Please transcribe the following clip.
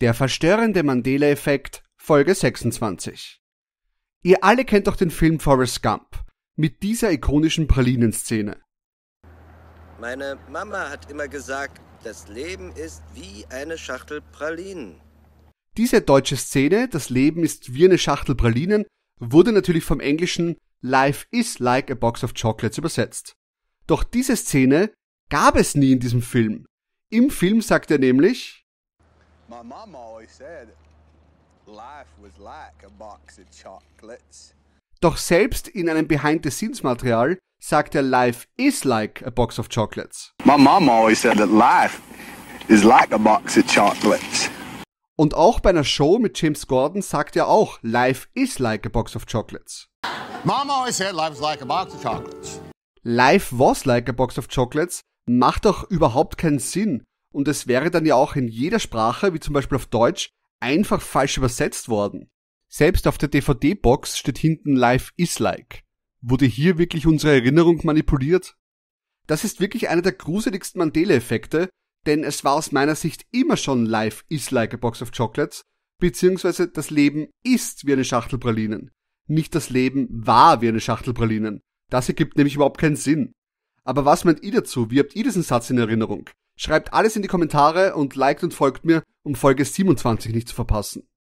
Der verstörende Mandela-Effekt, Folge 26. Ihr alle kennt doch den Film Forrest Gump mit dieser ikonischen Pralinenszene. Meine Mama hat immer gesagt, das Leben ist wie eine Schachtel Pralinen. Diese deutsche Szene, das Leben ist wie eine Schachtel Pralinen, wurde natürlich vom englischen Life is like a box of chocolates übersetzt. Doch diese Szene gab es nie in diesem Film. Im Film sagt er nämlich, My mom always said life was like a box of chocolates. Doch selbst in einem Behind-the-Scenes-Material sagt er, Life is like a box of chocolates. My mom always said that life is like a box of chocolates. Und auch bei einer Show mit James Gordon sagt er auch, Life is like a box of chocolates. Mom always said life is like a box of chocolates. Life was like a box of chocolates macht doch überhaupt keinen Sinn, und es wäre dann ja auch in jeder Sprache, wie zum Beispiel auf Deutsch, einfach falsch übersetzt worden. Selbst auf der DVD-Box steht hinten Life is like. Wurde hier wirklich unsere Erinnerung manipuliert? Das ist wirklich einer der gruseligsten mandele effekte denn es war aus meiner Sicht immer schon Life is like a box of chocolates, beziehungsweise das Leben ist wie eine Schachtel Pralinen. Nicht das Leben war wie eine Schachtel Pralinen. Das ergibt nämlich überhaupt keinen Sinn. Aber was meint ihr dazu? Wie habt ihr diesen Satz in Erinnerung? Schreibt alles in die Kommentare und liked und folgt mir, um Folge 27 nicht zu verpassen.